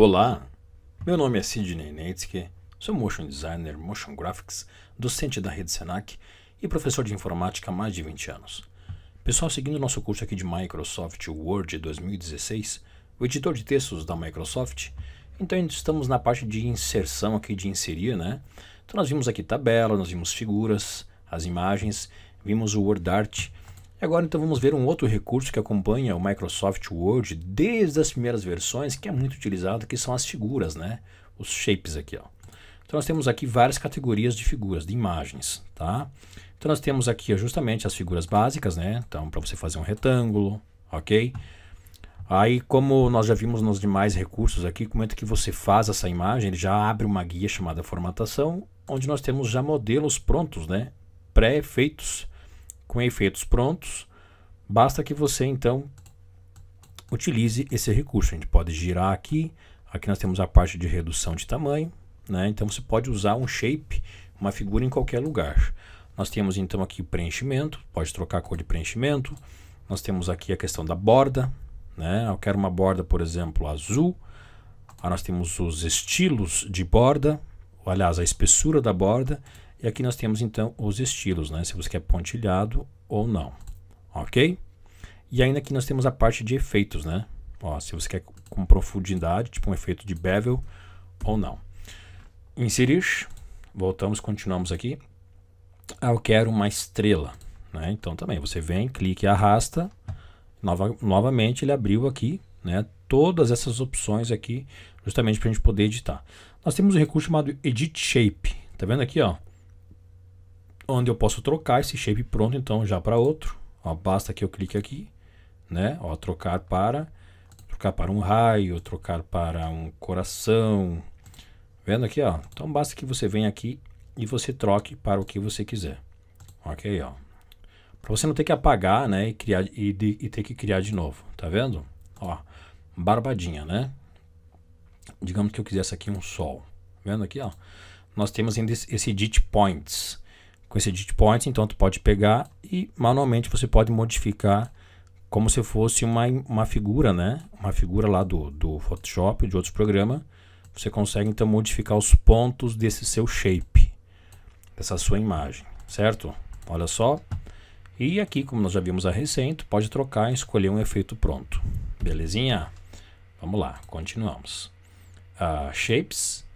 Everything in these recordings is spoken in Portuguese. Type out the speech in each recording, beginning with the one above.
Olá, meu nome é Sidney Netske, sou motion designer, motion graphics, docente da rede Senac e professor de informática há mais de 20 anos. Pessoal, seguindo nosso curso aqui de Microsoft Word 2016, o editor de textos da Microsoft, então estamos na parte de inserção aqui, de inserir, né? Então nós vimos aqui tabela, nós vimos figuras, as imagens, vimos o WordArt e agora então vamos ver um outro recurso que acompanha o Microsoft Word desde as primeiras versões, que é muito utilizado, que são as figuras, né? Os shapes aqui, ó. Então nós temos aqui várias categorias de figuras, de imagens, tá? Então nós temos aqui justamente as figuras básicas, né? Então para você fazer um retângulo, ok? Aí como nós já vimos nos demais recursos aqui, como é que você faz essa imagem, ele já abre uma guia chamada formatação, onde nós temos já modelos prontos, né? Pré-feitos com efeitos prontos, basta que você então utilize esse recurso. A gente pode girar aqui, aqui nós temos a parte de redução de tamanho, né? então você pode usar um shape, uma figura em qualquer lugar. Nós temos então aqui preenchimento, pode trocar a cor de preenchimento, nós temos aqui a questão da borda, né? eu quero uma borda, por exemplo, azul, Aí nós temos os estilos de borda, aliás, a espessura da borda, e aqui nós temos então os estilos, né? Se você quer pontilhado ou não, ok? E ainda aqui nós temos a parte de efeitos, né? Ó, se você quer com profundidade, tipo um efeito de bevel ou não. Inserir, voltamos, continuamos aqui. Ah, eu quero uma estrela, né? Então também você vem, clica e arrasta. Nova, novamente ele abriu aqui, né? Todas essas opções aqui, justamente para a gente poder editar. Nós temos um recurso chamado Edit Shape. Tá vendo aqui, ó? onde eu posso trocar esse shape pronto então já para outro. Ó, basta que eu clique aqui, né? Ó, trocar para trocar para um raio, trocar para um coração. Vendo aqui, ó. Então basta que você venha aqui e você troque para o que você quiser. OK, ó. Para você não ter que apagar, né, e criar e, de, e ter que criar de novo, tá vendo? Ó, barbadinha, né? Digamos que eu quisesse aqui um sol. Vendo aqui, ó. Nós temos ainda esse edit points com esse edit points, então tu pode pegar e manualmente você pode modificar como se fosse uma, uma figura, né? Uma figura lá do, do Photoshop, de outros programas. Você consegue então modificar os pontos desse seu shape, dessa sua imagem, certo? Olha só. E aqui, como nós já vimos a recente pode trocar e escolher um efeito pronto. Belezinha? Vamos lá, continuamos. Uh, shapes.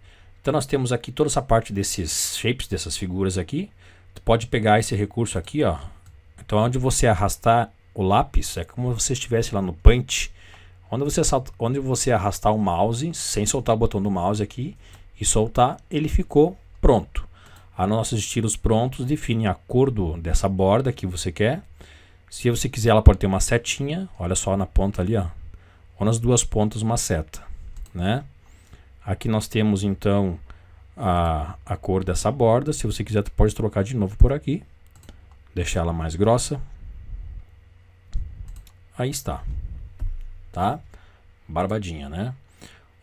Então nós temos aqui toda essa parte desses shapes, dessas figuras aqui. Tu pode pegar esse recurso aqui, ó. Então, onde você arrastar o lápis, é como se você estivesse lá no punch. Onde você, onde você arrastar o mouse, sem soltar o botão do mouse aqui, e soltar, ele ficou pronto. A nossos estilos prontos definem a cor do, dessa borda que você quer. Se você quiser, ela pode ter uma setinha, olha só na ponta ali, ó. Ou nas duas pontas uma seta, né? Aqui nós temos então a, a cor dessa borda. Se você quiser, pode trocar de novo por aqui. Deixar ela mais grossa. Aí está. Tá? Barbadinha, né?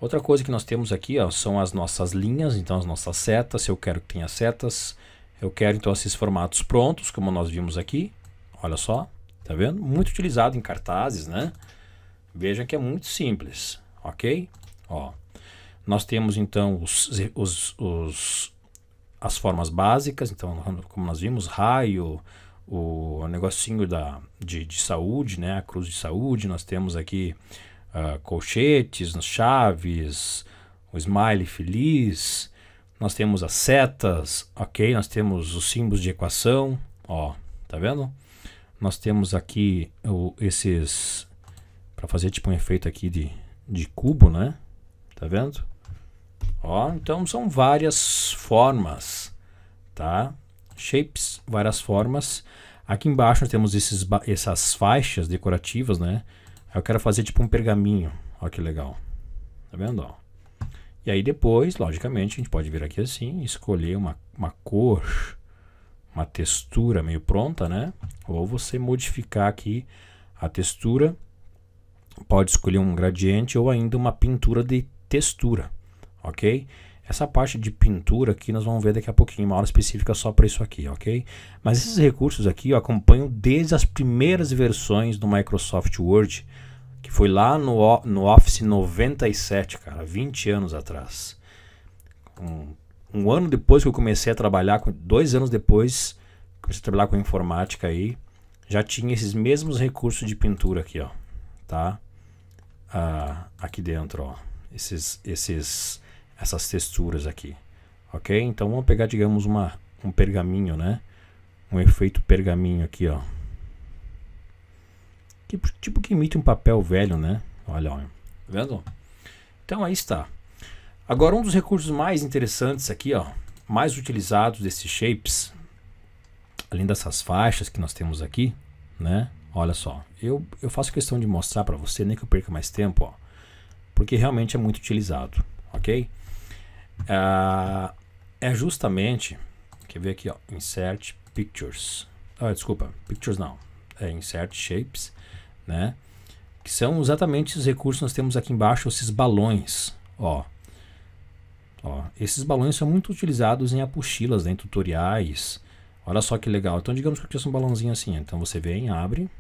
Outra coisa que nós temos aqui ó, são as nossas linhas, então as nossas setas. Se eu quero que tenha setas, eu quero então esses formatos prontos, como nós vimos aqui. Olha só, tá vendo? Muito utilizado em cartazes, né? Veja que é muito simples, ok? Ó, nós temos então os, os, os, as formas básicas, então, como nós vimos, raio, o negocinho da, de, de saúde, né? a cruz de saúde, nós temos aqui uh, colchetes, chaves, o smile feliz, nós temos as setas, ok? Nós temos os símbolos de equação, ó, tá vendo? Nós temos aqui o, esses, para fazer tipo um efeito aqui de, de cubo, né? Tá vendo? Ó, então são várias formas, tá? Shapes, várias formas. Aqui embaixo nós temos esses, essas faixas decorativas, né? Eu quero fazer tipo um pergaminho. Ó que legal. Tá vendo? Ó. E aí depois, logicamente, a gente pode vir aqui assim, escolher uma, uma cor, uma textura meio pronta, né? Ou você modificar aqui a textura, pode escolher um gradiente ou ainda uma pintura de textura ok? Essa parte de pintura aqui nós vamos ver daqui a pouquinho, uma aula específica só para isso aqui, ok? Mas esses recursos aqui eu acompanho desde as primeiras versões do Microsoft Word, que foi lá no, no Office 97, cara, 20 anos atrás. Um, um ano depois que eu comecei a trabalhar, com, dois anos depois, comecei a trabalhar com informática aí, já tinha esses mesmos recursos de pintura aqui, ó, tá? Ah, aqui dentro, ó, esses, esses essas texturas aqui, ok? Então vamos pegar, digamos, uma, um pergaminho, né? Um efeito pergaminho aqui, ó. tipo que imita um papel velho, né? Olha, olha. Tá vendo? Então aí está. Agora um dos recursos mais interessantes aqui, ó, mais utilizados desses shapes, além dessas faixas que nós temos aqui, né? Olha só, eu, eu faço questão de mostrar para você, nem que eu perca mais tempo, ó, porque realmente é muito utilizado, ok? Ah, é justamente. Quer ver aqui, ó. Insert Pictures. Ah, desculpa, Pictures não. É Insert Shapes, né? Que são exatamente os recursos que nós temos aqui embaixo, esses balões, ó. Ó, esses balões são muito utilizados em apostilas, né, em tutoriais. Olha só que legal. Então, digamos que eu tivesse é um balãozinho assim. Então, você vem, abre.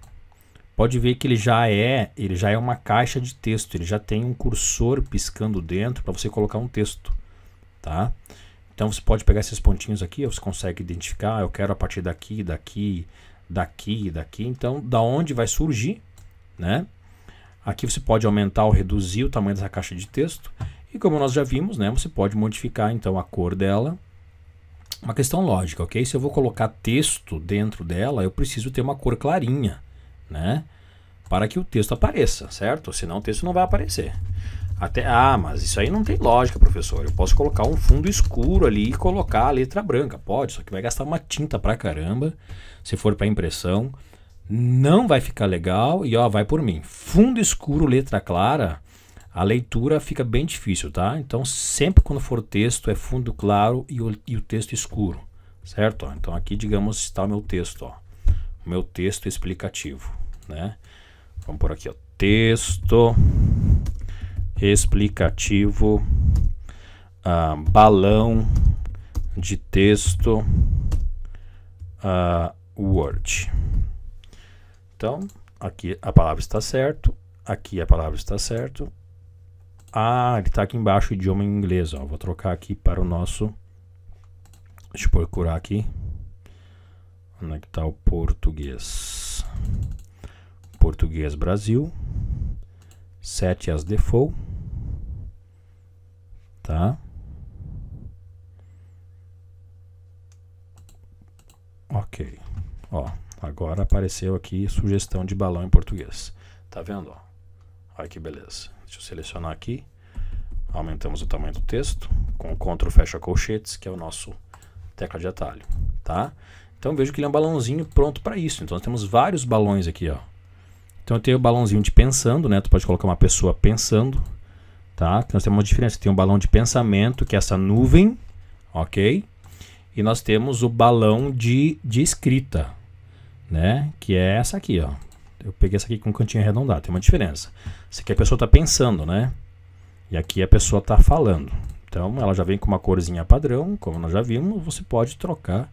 Pode ver que ele já é, ele já é uma caixa de texto. Ele já tem um cursor piscando dentro para você colocar um texto tá? Então você pode pegar esses pontinhos aqui, você consegue identificar, ah, eu quero a partir daqui, daqui, daqui, daqui. Então, da onde vai surgir, né? Aqui você pode aumentar ou reduzir o tamanho dessa caixa de texto. E como nós já vimos, né, você pode modificar então a cor dela. Uma questão lógica, ok? Se eu vou colocar texto dentro dela, eu preciso ter uma cor clarinha, né? Para que o texto apareça, certo? Senão o texto não vai aparecer. Até, ah, mas isso aí não tem lógica, professor. Eu posso colocar um fundo escuro ali e colocar a letra branca. Pode, só que vai gastar uma tinta pra caramba. Se for para impressão, não vai ficar legal. E ó, vai por mim. Fundo escuro, letra clara, a leitura fica bem difícil, tá? Então, sempre quando for texto, é fundo claro e o, e o texto escuro, certo? então, aqui, digamos, está o meu texto, ó. O meu texto explicativo, né? Vamos por aqui, ó. Texto explicativo, ah, balão de texto ah, Word. Então, aqui a palavra está certo, aqui a palavra está certo. Ah, ele está aqui embaixo, idioma em inglês. Ó. Vou trocar aqui para o nosso... Deixa eu procurar aqui. Onde é que está o português? Português Brasil. sete as default tá? Ok. Ó, agora apareceu aqui sugestão de balão em português. Tá vendo? Olha que beleza. Deixa eu selecionar aqui. Aumentamos o tamanho do texto. Com o Ctrl fecha colchetes, que é o nosso tecla de atalho, tá? Então vejo que ele é um balãozinho pronto para isso. Então nós temos vários balões aqui, ó. Então eu tenho o balãozinho de pensando, né? Tu pode colocar uma pessoa pensando tá? nós temos uma diferença. Tem um balão de pensamento, que é essa nuvem, ok? E nós temos o balão de, de escrita, né? Que é essa aqui, ó. Eu peguei essa aqui com um cantinho arredondado, tem uma diferença. Essa aqui a pessoa está pensando, né? E aqui a pessoa está falando. Então ela já vem com uma corzinha padrão, como nós já vimos, você pode trocar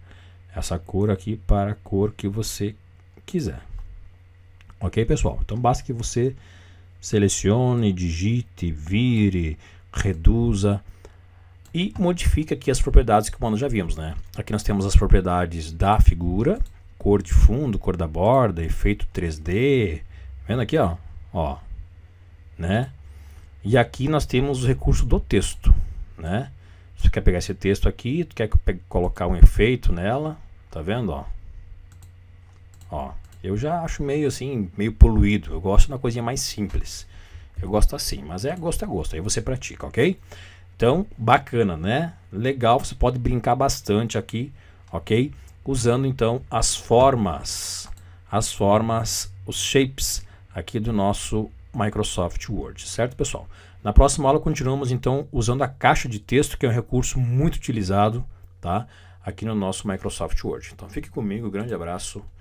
essa cor aqui para a cor que você quiser. Ok, pessoal? Então basta que você selecione, digite, vire, reduza e modifica aqui as propriedades que nós já vimos, né? Aqui nós temos as propriedades da figura, cor de fundo, cor da borda, efeito 3D, vendo aqui, ó, ó, né? E aqui nós temos o recurso do texto, né? Você quer pegar esse texto aqui, tu quer colocar um efeito nela, tá vendo, ó? Ó, eu já acho meio assim, meio poluído. Eu gosto de uma coisinha mais simples. Eu gosto assim, mas é gosto a é gosto. Aí você pratica, ok? Então, bacana, né? Legal, você pode brincar bastante aqui, ok? Usando então as formas, as formas, os shapes aqui do nosso Microsoft Word, certo, pessoal? Na próxima aula continuamos então usando a caixa de texto, que é um recurso muito utilizado, tá? Aqui no nosso Microsoft Word. Então fique comigo, grande abraço.